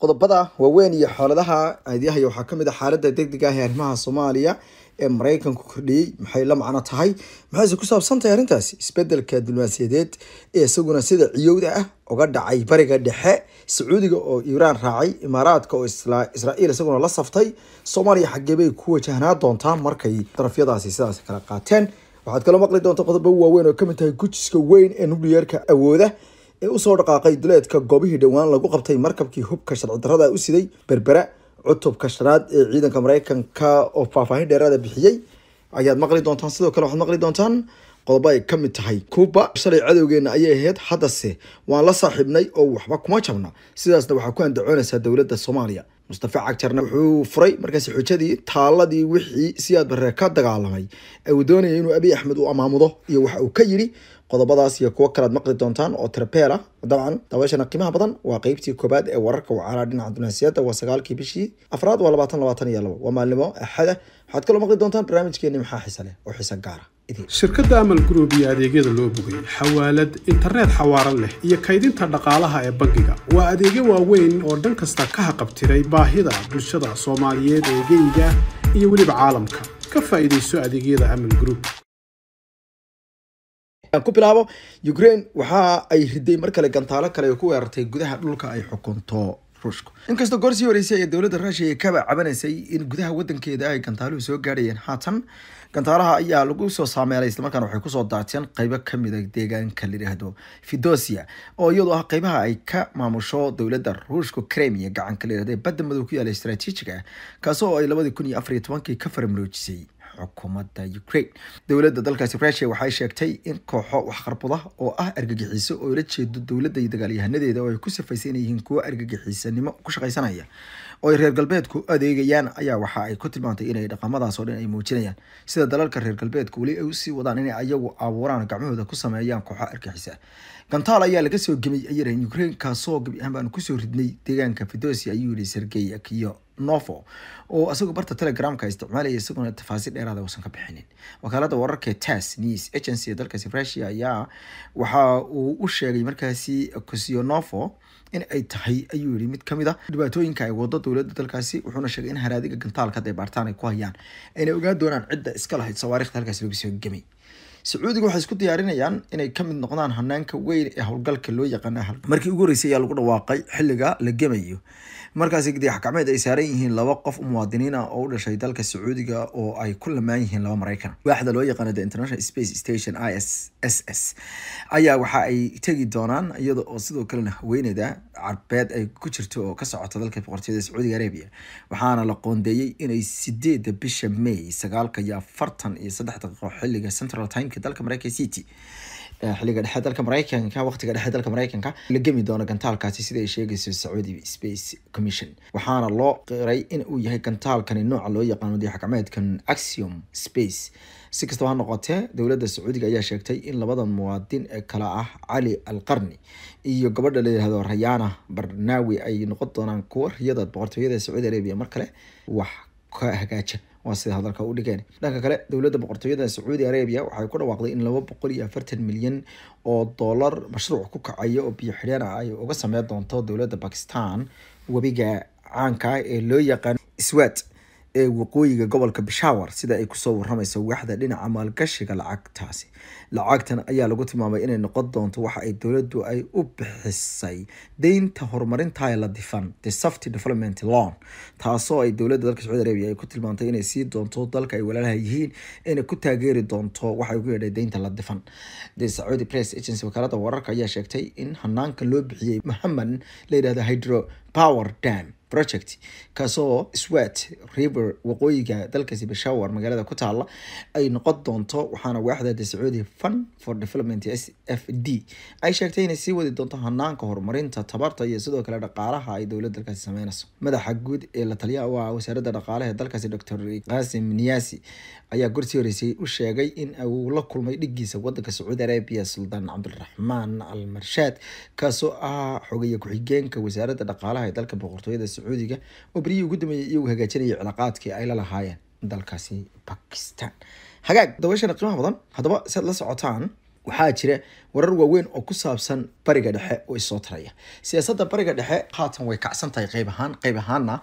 qodobada waaweyn iyo xooladaha aadyahay waxaa kamid a ah xaalada degdeg ah ee arrimaha soomaaliya ee maraykanku kordhiyey maxay la macno tahay maxayse ku saabsantahay arrintaasi isbedelka diblomaasiyadeed ee isaguna sida ciyowda ah uga dhacay bariga dhexe sacuudiga oo iiraan raacay imaaraadka oo israa'iil isaguna la saftay soomaaliya xaggee bay ku wajahnaa doontaa markay darafyadaasi sidaas kala qaateen waxaad kaloo maqli doonta qodobo waaweyn oo kamid tahay gujiska weyn ee nucleyeerka awooda ee usoo dhaqaaqay duleedka goobihii dhowaan lagu qabtay markabkii hubka sharci darrada u siday berbera cutubka shanaad ee ciidanka maraykanka oo faahfaahin dheeraada bixiyey ayaad maqli doontaan sidoo kale waxaad maqli doontaan qodobo ay ka mid tahay kuba shalay cadowgeena ayay ahayd haddase waan la saaxiibnay oo waxba kuma jabna sidaasna waxaa ku andacoonaysaa dowladda soomaaliya mustafe cagjarna wuxuu furay markaasi xujadii taaladii wixii siyaad barre ka dagaalamay uu doonayay inuu abiy axmed u amaamudo iyo waxa uu ka yidhi qodobadaas iyo kuwo kalead maqli doontaan oo tirabeer dabcan dabeeshana qiimaha badan waa qeybtii koobaad ee wararka wacaalaa dhinaca dunaasiyada waa sagaalkii bishii afraad waa labaatan labaatan iyo labo waa maalnimo axada waxaad kaloo maqli doontaan barnaamijkeeni maxaa xise leh oo xiso gaara shirkadda amal group iyo adeegyada loo bogay xawaalad internet xawaaran leh iyo kaydinta dhaqaalaha ee bangiga waa adeegyo waaweyn oo dhan kasta ka haqabtiray baahida bulshada soomaaliyeed ee geyga iyo weliba caalamka ka faa'iidayso adeegyada amal group ku bilaabo ukraine waxa ay riday mar kale gantaalo kale ku weerartay gudaha dhulka ay xukunto ruushka inkastoo goorsii horeysay ee dowladda ruushiya kaba cabanaysay in gudaha wadankeeda ay gantaaluhu soo gaarayeen haatan gantaalaha ayaa lagu soo saameelay islamarkaana waxay kusoo daateen qeybo kamid a ah deegaanka la yidhaahdo fidosia oo iyadoo ah qeybaha ay ka maamusho dowladda ruushka kremia gacanka la yidhahdo ee badda madow ku yaala istraatiijiga kaasi ay labadii kun iyo afar iyo tobankii ka faramaroojisay xukuumadda ukraine dowladda dalkaasi russia waxay sheegtay in kooxo wax qarbuda oo ah argagixiso oo la jeedo dowladda iyo dagaalyahanadeeda oo ay ku safaysan yihiin kuwo argagixisanimo ku shaqeysanaya oo ay reer galbeedku adeegayaan ayaa waxa ay ku tilmaantay inay dhaqamadaasoo dhan ay muujinayaan sida dalalka reer galbeedku weli ay usii wadaan inay ayagu abuuraan gacmahooda ku sameeyaan kooxo argixisa gantaal ayaa laga soo gemay ayarahan ukraine kaasoo gabi ahaan baan kusoo ridnay deegaanka fedosia ayuu yihi sergey akiyo novo oo asagoo barta telegramka isticmaalaya isaguna tafaasiil dheeraada ah uusan ka bixinin wakaalada wararka tas news agency ee dalkaasi rusia ayaa waxa uu u sheegay markaasi cosionovo in ay tahay ayuu yihi mid kamid a ah dhibaatooyinka ay wado dowladda dalkaasi wuxuuna sheegay in haraadiga gantaalka baartaan ay ku hayaan ayna ogaan doonaan cidda iska lahayd sawaarikhda halkaasi lagu soo gemay sacuudiga waxay isku diyaarinayaan inay ka mid noqdaan hanaanka weyn ee howlgalka loo yaqaana markii ugu horeysay ayaa lagu dhawaaqay xilliga la gemayo markaasi gadaxgacmeed ay saaran yihiin laba qof muwaadiniina ah oo u dhashay dalka sacuudiga oo ay ku lamaan yihiin laba maraykan waaxda loo yaqaano the international space station i s s s ayaa waxa ay tegi doonaan iyada oo sidoo kalena haweeneyda carbeed ay ku jirto oo ka socota dalka boqortooyada sacuudiga arabia waxaana la qoondeeyey inay sideeda bisha may sagaalka iyo afartan iyo saddex daqiiqo xilliga central time hogaanka dalka mareykanka city xiliga dhexe dalka mareykanka waqtiga dhexe dalka mareykanka la gemi doono gantaalkaasi sida ay sheegayso sacuudi space commission waxaana loo qiray inuu yahay gantaalkani nooca loo yaqaano dixakameedkan axiom space si kastaba ha noqotee dowladda sacuudiga ayaa sheegtay in labada muwaadin ee kale ah cali al qarni iyo gabadha la yihahdo rayaana barnaawi ay noqon doonaan kuwa riyada boqortooyada sacuudi arabia mar kale wax ka hagaaja waa sida hadalka u dhigeen dhanka kale dowladda boqortooyada sacuudi arabia waxay ku dhawaaqday in laba boqol iyo afartan milyan oo dollar mashruuc ku kacaya oo biyo xidhaan ah ay uga sameyn doonto dowladda bakistan webiga caanka ah ee loo yaqaan swat ee waqooyiga gobolka bashaawar sida ay kusoo waramayso waaxda dhinaca maalgashiga lacagtaasi lacagtan ayaa lagu tilmaamay inay noqon doonto waxa ay dowladdu ay u bixisay deynta horumarinta la difan the safety development loan taasoo ay dowladda dalka sacuudi arabia ay ku tilmaamtay inay sii doonto dalka ay walaalaha yihiin inay ku taageeri doonto waxa ugu yeedhay deynta la difan the saudi press agency wakaalada wararka ayaa sheegtay in hanaanka loo bixiyey mohamed la yidhahdo hydro power dam project kaasoo swat river waqooyiga dalkaasi bashawar magaalada ku taala ay noqon doonto waxaana waaxda the sacuudi fund for development s f d ay sheegtay inay sii wadi doonto hanaanka horumarinta tabarta iyo sidoo kale dhaqaalaha ay dowlad dalkaasi sameynayso madaxa guud ee la taliya u ah wasaaradda dhaqaalaha ee dalkaasi docor qasim niyaasi ayaa gorsii horeysay u sheegay in uu la kulmay dhigiisa wadanka sacuudi arabia suldaan cabdiraxmaan al marshaad kaasoo ah xogeya ku-xigeenka wasaaradda dhaqaalaha ee dalka boqortooyada sacuudiga oo beryihii ugu dambeeyay iyagu hagaajinaya cilaaqaadkii ay la lahaayeen dalkaasi bakistan hagaag dabashana qiimaha badan haddaba si aad la socotaan waxaa jira warar waaweyn oo ku saabsan bariga dhexe oo isoo taraya siyaasadda bariga dhexe haatan way kacsan tahay ahaan qayb ahaanna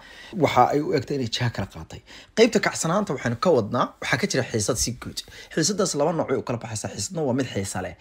waxa ay u egtay inay jaha kala qaatay qaybta kacsanaanta waxaanu ka wadnaa waxaa ka jira xiisad si guud xiisadaas laba nooc u kala baxaysaa xiisadna waa mid xiisa leh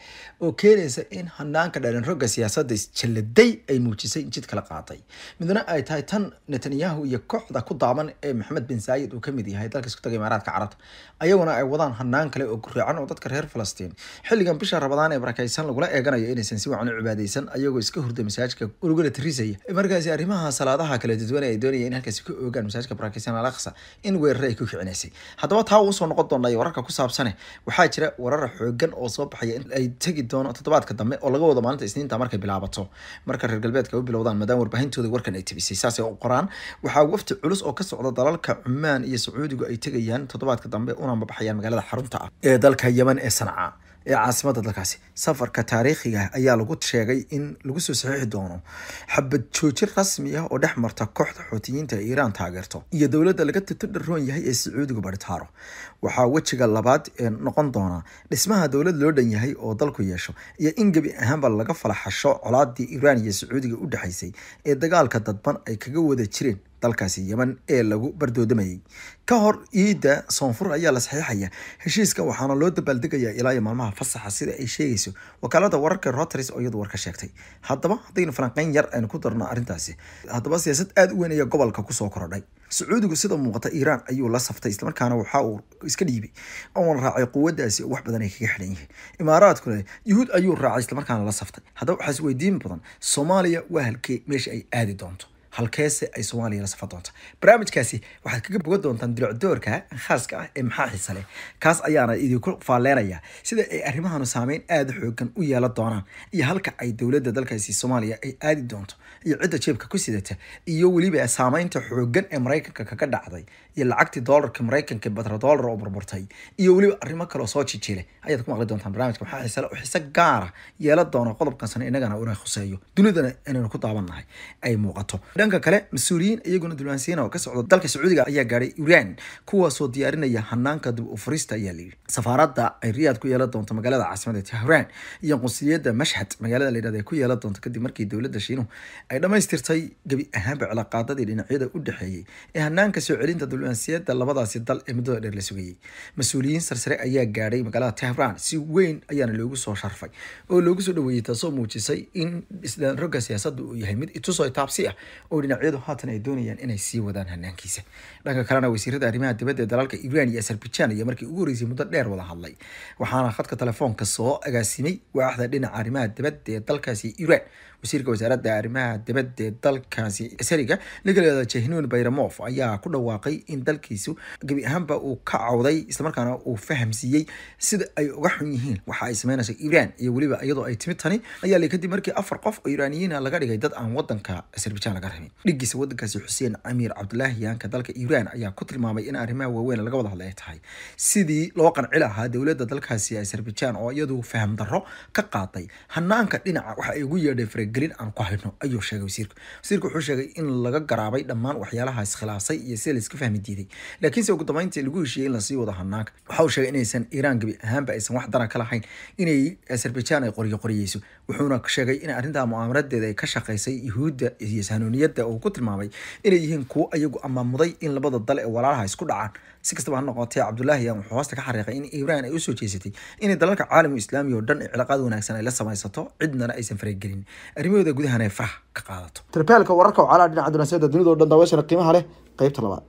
oo keenaysa in hanaanka dheeranroga siyaasadda isjalladay ay muujisay in jid kala qaatay midna ay tahay tan netanyahu iyo kooxda ku daaban ee maxamed bin saayid uu ka yahay dalka isku taga imaaraadka carabta ayaguna ay wadaan hanaan kale oo gurreecan oo dadka reer falastiin xilligan bisha nolosha rabadaan ee barakaysan lagula eeganayo inaysan si wacan u cibaadaysan ayagoo iska hurda masaajka urugala tirisaya markaasi arrimaha salaadaha kala duduwan ay doonaya in halkaasi ka oogaan masaajka barakaysan alaqsa in weerare ay ku kicinaysay haddaba taa ugu soo noqon doona wararka ku saabsane eh. waxaa jira warar xoogan oo soo baxaya ay tegi doono toddobaadka dambe oo laga wado maalinta isniinta markay bilaabato marka reer galbeedka u bilowdaan maadaama warbaahintooda warkan ay tebisay saasay u qoraan waxaa wafti culus oo ka socda dalalka cumaan iyo sacuudigu ay tegayaan toddobaadka dambe una magaalada xarunta ah ee dalka yeman ee sanca ee caasimada dalkaasi safarka taariikhiga ah ayaa lagu sheegay in lagu soo saxiixi doono xabad joojin rasmi ah oo dhex marta kooxda xootiyiinta ee iiraan taageerto iyo dowladda laga tatodharoon yahay ee sacuudiga baritaaro waxaa wejiga labaad ee noqon doona dhismaha dowlad loo dhan yahay oo dalku yeesho iyo in gebi ahaanba laga falaxasho colaadii iiraan iyo sacuudiga u dhexaysay ee dagaalka dadban ay kaga wada jireen dalkaasi yeman ee lagu bardoodamayay ka hor iidda soonfur ayaa la saxiixaya heshiiska waxaana loo dabaaldegayaa ilaa iyo maalmaha fasaxa sida ay sheegayso wakaalada wararka routers oo iyadu war sheegtay haddaba haddaynu falanqayn yar aynu ku darno arrintaasi haddaba siyaasad aada u weyn ayaa gobolka kusoo korodhay sacuudigu sida muuqata iiraan ayuu la saftay islamarkaana waxa uu iska dhiibay oon raacay quwaddaasi wax badan ay kaga xidhan yihiin imaaraadkuna yuhuud ayuu raacay islamarkaana la saftay haddaba waxaas weydiin badan soomaaliya waa halkee meesha ay aadi doonto halkeese ay soomaaliya la safan doonta barnaamijkaasi waxaad kaga bogan doontaan dilocdoorka khaaska ah ee maxaa xiise kaas ayaana idinku faalleenaya sida ay arrimahanu saameyn aada xoogan u yeelan doonaan iyo halka ay dowladda dalkaasi soomaaliya ay aadi doonto iyo cidda jeebka ku sidata iyo weliba saameynta xoogan ee maraykanka kaga dhacday iyo lacagtii doolarka maraykanka badra doolar oo burburtay iyo weliba arrimo kaleoo soo jijiilay ayaad ku maqli doontaan barnaamijka maxaa xiise oo xiise gaara yeelan doona qodobkan sano innagana khuseeyo dunidana inaynu ku daawannahay ay muuqato dhanka kale mas-uuliyiin iyaguna dulansiina oo ka socda dalka sacuudiga ayaa gaaray iran kuwaasoo diyaarinaya hanaanka dib u ayaa layidhi safaarada ay riyaad ku yeelan doonto magaalada caasimada tahran iyo qunsuliyada mashhad magaalada layidhahda ay ku yeelan doonto kadib markii dowladda shiinuhu ay dhammaystirtay gebi ahaanba cilaaqaadadii dhinacyada u dhexeeyey ee hanaanka soo celinta dulansiyada labadaasi dal ee muddada dheer la sugayey mas-uuliyiin sarsare ayaa gaadhay magaalada tehran si weyn ayaana loogu soo sharfay oo loogu soo dhaweeyey taasoo muujisay in islaan rogga uu yahay mid itusoo taabsi ah oo dhinacyadu haatan ay doonayaan inay sii wadaan hanaankiisa dhanka kalena wasiirada arrimaha dibadda ee dalalka iiraan iyo aserbijan ayaa markii ugu horeysay muddo dheer wada hadlay waxaana khadka telefoonka soo agaasimay waaxda dhinaca arrimaha dibadda ee dalkaasi iiraan wasiirka wasaaradda arrimaha dibadda ee dalkaasi asariga nicola jehnuun bayramof ayaa ku dhawaaqay in dalkiisu gebi ahaanba uu ka cawday islamarkaana uu fahamsiiyey sida ay uga xun yihiin waxa ay sameynayso iiraan iyo weliba iyadoo ay timid tani ayaa kadib markii afar qof oo iiraaniyiina ah laga dhigay dad aan wadanka aserbijan laga baahni dhigiisa wadankaasi xuseen amiir cabdulaahiyaanka dalka iiraan ayaa ku tilmaamay in arrimaha waaweyn laga wada hadla tahay sidii loo qanci lahaa dowladda dalkaasi azerbajaan oo iyadu faham darro ka qaaday hanaanka dhinaca waxa ay ugu yeedhay faragelin aan ku hayno ayuu sheegay wasiirku wasiirku wuxuu sheegay in laga garaabay dhammaan waxyaalaha iskhilaafsay iyo sida laiska fahmi diiday laakiinse ugu dambeyntii lagu heshiiyey in lasii wado hanaanka waxa uu sheegay inaysan iiraan gebi ahaanba aysan wax daran ka lahayn inay azerbajaan ay qoryo qoriyeyso wuxuuna sheegay in arrintaa mu'aamaradeeda ay ka shaqaysay yuhuudda iyo sanuuniyada jumhuuriyadda uu ku tilmaamay inay yihiin kuwo ayagu amaamuday in labada dal ee walaalaha isku dhacaan si kastaba ha noqotee cabdulaahi yan wuxuu hoosta ka xariiqay in iiraan ay usoo jeesatay inay dalalka caalamu islaamiya oo dhan ee cilaaqaad wanaagsan ay la samaysato cidnana aysan faragelin arrimahooda gudahana ay farah ka qaadato tirbeelka wararka oo calaha dhinaca dunaasiyada dunidao dhan daawashana qiimaha leh qaybta labaad